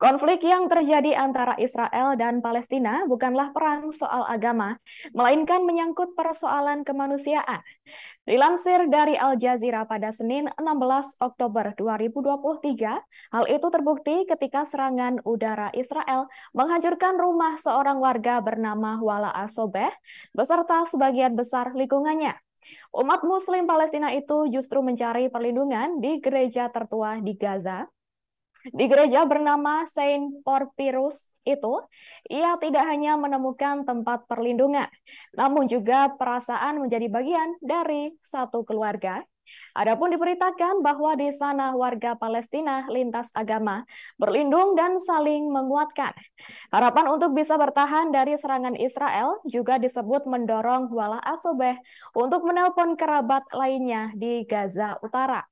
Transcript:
Konflik yang terjadi antara Israel dan Palestina bukanlah perang soal agama, melainkan menyangkut persoalan kemanusiaan. Dilansir dari Al Jazeera pada Senin 16 Oktober 2023, hal itu terbukti ketika serangan udara Israel menghancurkan rumah seorang warga bernama Wala Asobeh beserta sebagian besar lingkungannya. Umat Muslim Palestina itu justru mencari perlindungan di gereja tertua di Gaza di gereja bernama Saint Porphyrus itu, ia tidak hanya menemukan tempat perlindungan, namun juga perasaan menjadi bagian dari satu keluarga. Adapun diberitakan bahwa di sana warga Palestina lintas agama berlindung dan saling menguatkan. Harapan untuk bisa bertahan dari serangan Israel juga disebut mendorong Wala Asobeh untuk menelpon kerabat lainnya di Gaza Utara.